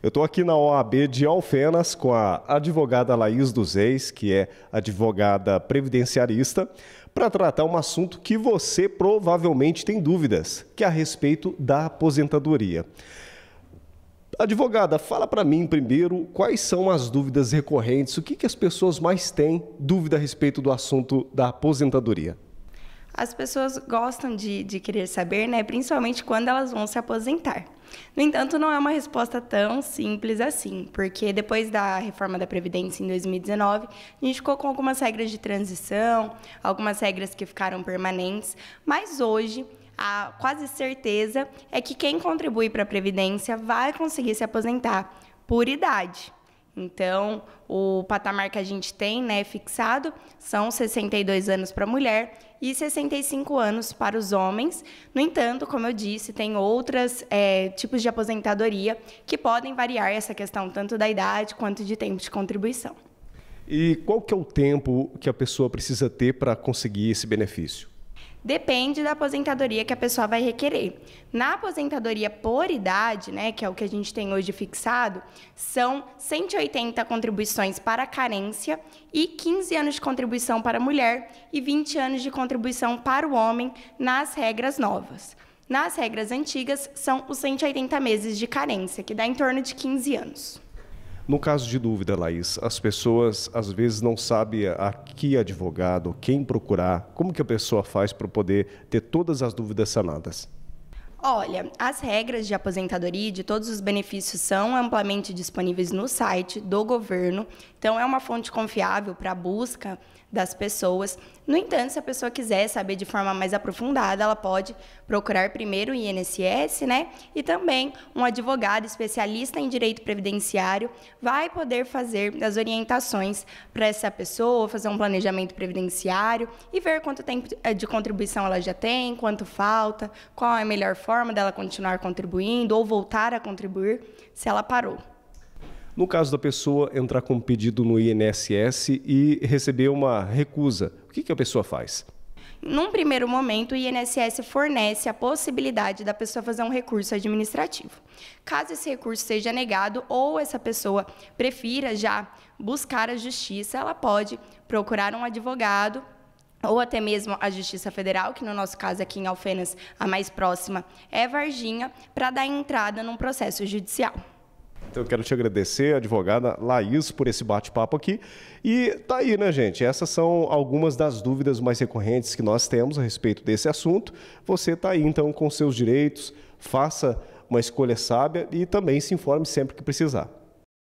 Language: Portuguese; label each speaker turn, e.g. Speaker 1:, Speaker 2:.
Speaker 1: Eu estou aqui na OAB de Alfenas com a advogada Laís dos Reis, que é advogada previdenciarista, para tratar um assunto que você provavelmente tem dúvidas, que é a respeito da aposentadoria. Advogada, fala para mim primeiro quais são as dúvidas recorrentes, o que, que as pessoas mais têm dúvida a respeito do assunto da aposentadoria
Speaker 2: as pessoas gostam de, de querer saber, né? principalmente quando elas vão se aposentar. No entanto, não é uma resposta tão simples assim, porque depois da reforma da Previdência em 2019, a gente ficou com algumas regras de transição, algumas regras que ficaram permanentes, mas hoje a quase certeza é que quem contribui para a Previdência vai conseguir se aposentar por idade. Então, o patamar que a gente tem, né, fixado, são 62 anos para a mulher e 65 anos para os homens. No entanto, como eu disse, tem outros é, tipos de aposentadoria que podem variar essa questão tanto da idade quanto de tempo de contribuição.
Speaker 1: E qual que é o tempo que a pessoa precisa ter para conseguir esse benefício?
Speaker 2: depende da aposentadoria que a pessoa vai requerer. Na aposentadoria por idade, né, que é o que a gente tem hoje fixado, são 180 contribuições para carência e 15 anos de contribuição para a mulher e 20 anos de contribuição para o homem nas regras novas. Nas regras antigas, são os 180 meses de carência, que dá em torno de 15 anos.
Speaker 1: No caso de dúvida, Laís, as pessoas às vezes não sabem a que advogado, quem procurar, como que a pessoa faz para poder ter todas as dúvidas sanadas?
Speaker 2: Olha, as regras de aposentadoria e de todos os benefícios são amplamente disponíveis no site do governo, então é uma fonte confiável para a busca das pessoas. No entanto, se a pessoa quiser saber de forma mais aprofundada, ela pode procurar primeiro o INSS, né? E também um advogado especialista em direito previdenciário vai poder fazer as orientações para essa pessoa, fazer um planejamento previdenciário e ver quanto tempo de contribuição ela já tem, quanto falta, qual é a melhor forma forma dela continuar contribuindo ou voltar a contribuir se ela parou.
Speaker 1: No caso da pessoa entrar com um pedido no INSS e receber uma recusa, o que, que a pessoa faz?
Speaker 2: Num primeiro momento, o INSS fornece a possibilidade da pessoa fazer um recurso administrativo. Caso esse recurso seja negado ou essa pessoa prefira já buscar a justiça, ela pode procurar um advogado ou até mesmo a Justiça Federal, que no nosso caso aqui em Alfenas a mais próxima é Varginha, para dar entrada num processo judicial.
Speaker 1: Então, eu quero te agradecer, advogada Laís, por esse bate-papo aqui. E tá aí, né, gente? Essas são algumas das dúvidas mais recorrentes que nós temos a respeito desse assunto. Você tá aí, então, com seus direitos, faça uma escolha sábia e também se informe sempre que precisar.